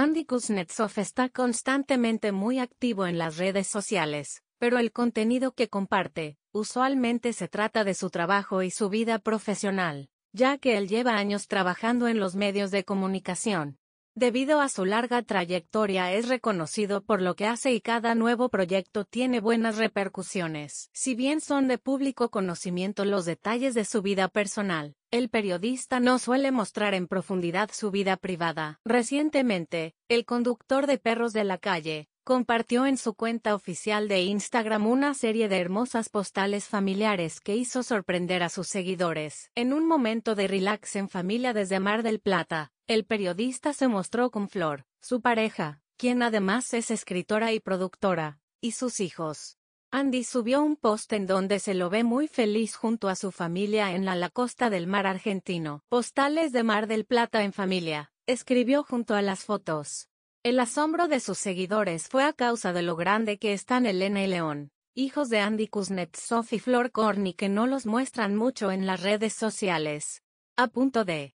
Andy Kuznetsov está constantemente muy activo en las redes sociales, pero el contenido que comparte, usualmente se trata de su trabajo y su vida profesional, ya que él lleva años trabajando en los medios de comunicación, Debido a su larga trayectoria es reconocido por lo que hace y cada nuevo proyecto tiene buenas repercusiones. Si bien son de público conocimiento los detalles de su vida personal, el periodista no suele mostrar en profundidad su vida privada. Recientemente, el conductor de perros de la calle, compartió en su cuenta oficial de Instagram una serie de hermosas postales familiares que hizo sorprender a sus seguidores. En un momento de relax en familia desde Mar del Plata, el periodista se mostró con Flor, su pareja, quien además es escritora y productora, y sus hijos. Andy subió un post en donde se lo ve muy feliz junto a su familia en la, la costa del mar argentino. Postales de Mar del Plata en familia, escribió junto a las fotos. El asombro de sus seguidores fue a causa de lo grande que están Elena y León, hijos de Andy Kuznetsov y Flor Corny que no los muestran mucho en las redes sociales. A punto de